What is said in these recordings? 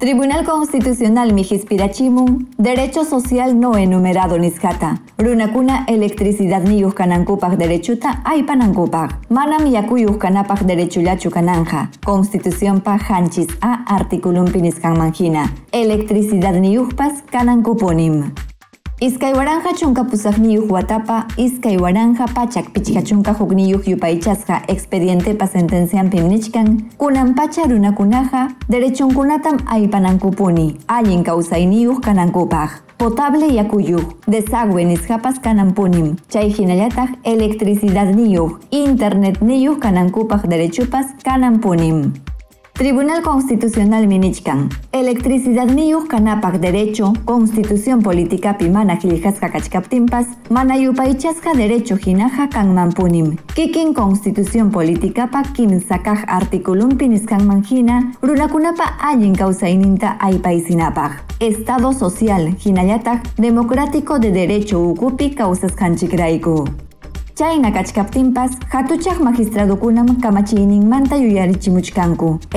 Tribunal Constitucional Mijispirachimum, Derecho Social no enumerado nizcata, Runacuna Electricidad Niyuscanancupac Derechuta manam Mana derechulachu kananja, Constitución Pajanchis A Articulum Piniscan mangina. Electricidad Niyuspas Canancuponim waranja chunka pusafniyuk watapa, iskaiwaranja pachak pichkachunka jugniyuk yupaychasja expediente pa sentencian pimnichkan, kunan pacha runakunaja, kunatam aypanankupuni, allin kausainiyuk kanankupaj. Potable yakuyuk, desagüe nisjapas kanampunim, chay hinallataj electricidad niyuk, internet niyuk kanankupaj derechupas kanampunim. Tribunal Constitucional Minichkan. Electricidad Niyuk kanapak derecho, constitución política pimana gilijasca kachkaptimpas, manayupaichasca derecho jinaja kan Kikin constitución política pa Sakaj articulum piniskan manjina, runakunapa ayin kausaininta aipaisinapaj. Estado social, jinayatak, democrático de derecho ukupi causas kanchikraiku. Chayna magistrado hatuchak magistradukunam manta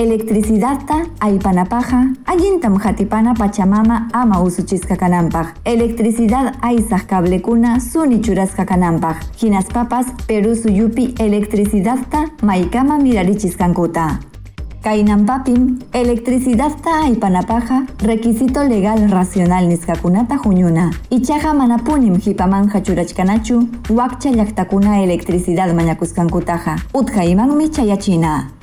Electricidad ta aypanapaja ayintam hatipana pachamama ama usuchiskakanampaj. Electricidad kuna cablekuna suni ginas Papas Peru suyupi electricidadta Maikama mirarichiskankuta electricidad electricidad, y panapaja, requisito legal racional nizkakunata y Ichaja manapunim hipaman hachurachkanachu, wakcha yaktakuna electricidad mañakuscancutaja. Utja chaya michayachina.